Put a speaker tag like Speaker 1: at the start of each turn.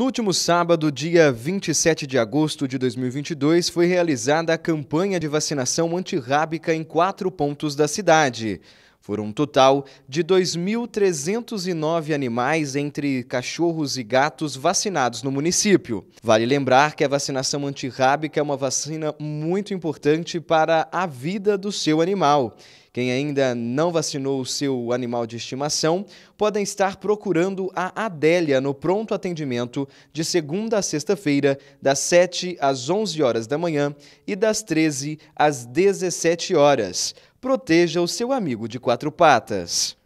Speaker 1: No último sábado, dia 27 de agosto de 2022, foi realizada a campanha de vacinação antirrábica em quatro pontos da cidade. Foram um total de 2.309 animais, entre cachorros e gatos, vacinados no município. Vale lembrar que a vacinação antirrábica é uma vacina muito importante para a vida do seu animal quem ainda não vacinou o seu animal de estimação podem estar procurando a Adélia no pronto atendimento de segunda a sexta-feira, das 7 às 11 horas da manhã e das 13 às 17 horas. Proteja o seu amigo de quatro patas.